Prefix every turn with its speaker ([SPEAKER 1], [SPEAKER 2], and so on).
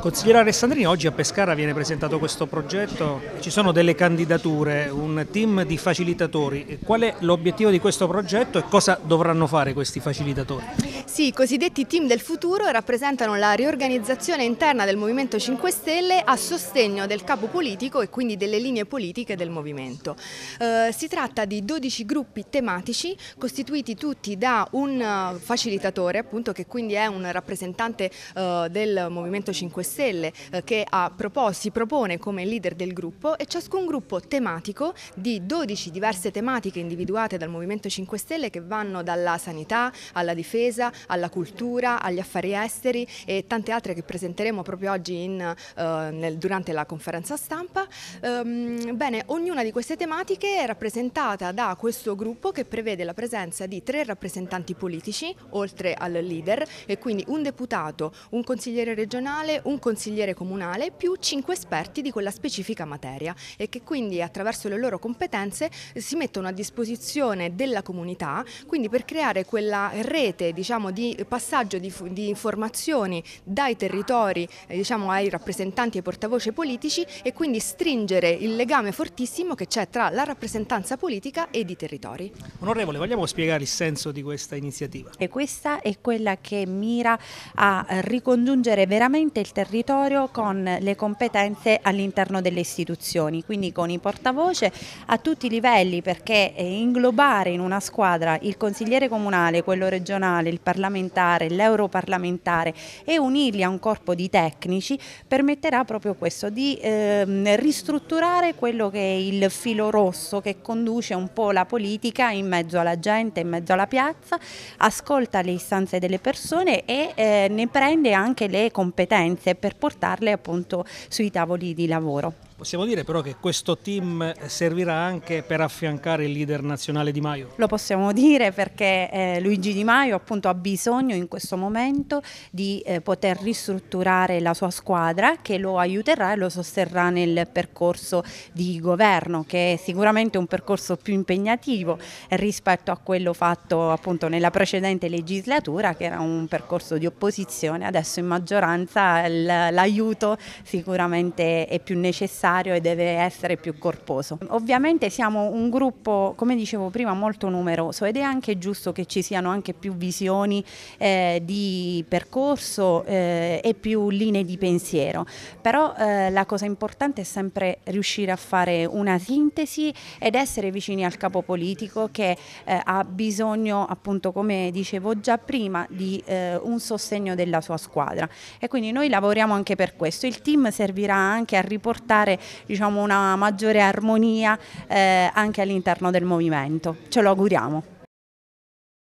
[SPEAKER 1] Consigliere Alessandrini, oggi a Pescara viene presentato questo progetto, ci sono delle candidature, un team di facilitatori, qual è l'obiettivo di questo progetto e cosa dovranno fare questi facilitatori?
[SPEAKER 2] Sì, i cosiddetti team del futuro rappresentano la riorganizzazione interna del Movimento 5 Stelle a sostegno del capo politico e quindi delle linee politiche del Movimento. Eh, si tratta di 12 gruppi tematici costituiti tutti da un eh, facilitatore, appunto che quindi è un rappresentante eh, del Movimento 5 Stelle 5 Stelle eh, che propos si propone come leader del gruppo e ciascun gruppo tematico di 12 diverse tematiche individuate dal Movimento 5 Stelle che vanno dalla sanità alla difesa, alla cultura, agli affari esteri e tante altre che presenteremo proprio oggi in, eh, nel, durante la conferenza stampa. Ehm, bene, ognuna di queste tematiche è rappresentata da questo gruppo che prevede la presenza di tre rappresentanti politici oltre al leader e quindi un deputato, un consigliere regionale, un un consigliere comunale più cinque esperti di quella specifica materia e che quindi attraverso le loro competenze si mettono a disposizione della comunità, quindi per creare quella rete diciamo, di passaggio di, di, informazioni dai territori eh, diciamo, ai rappresentanti e portavoce politici e quindi stringere il legame fortissimo che c'è tra la rappresentanza politica e i territori.
[SPEAKER 1] Onorevole, vogliamo spiegare il senso di questa iniziativa?
[SPEAKER 3] E questa è quella che mira a ricongiungere veramente il territorio territorio con le competenze all'interno delle istituzioni, quindi con i portavoce a tutti i livelli perché eh, inglobare in una squadra il consigliere comunale, quello regionale, il parlamentare, l'europarlamentare e unirli a un corpo di tecnici permetterà proprio questo di eh, ristrutturare quello che è il filo rosso che conduce un po' la politica in mezzo alla gente, in mezzo alla piazza, ascolta le istanze delle persone e eh, ne prende anche le competenze per portarle appunto sui tavoli di lavoro.
[SPEAKER 1] Possiamo dire però che questo team servirà anche per affiancare il leader nazionale Di Maio?
[SPEAKER 3] Lo possiamo dire perché eh, Luigi Di Maio appunto ha bisogno in questo momento di eh, poter ristrutturare la sua squadra che lo aiuterà e lo sosterrà nel percorso di governo che è sicuramente un percorso più impegnativo rispetto a quello fatto appunto nella precedente legislatura che era un percorso di opposizione, adesso in maggioranza l'aiuto sicuramente è più necessario necessario e deve essere più corposo. Ovviamente siamo un gruppo, come dicevo prima, molto numeroso ed è anche giusto che ci siano anche più visioni eh, di percorso eh, e più linee di pensiero, però eh, la cosa importante è sempre riuscire a fare una sintesi ed essere vicini al capo politico che eh, ha bisogno, appunto come dicevo già prima, di eh, un sostegno della sua squadra e quindi noi lavoriamo anche per questo. Il team servirà anche a riportare diciamo, una maggiore armonia eh, anche all'interno del movimento. Ce lo auguriamo.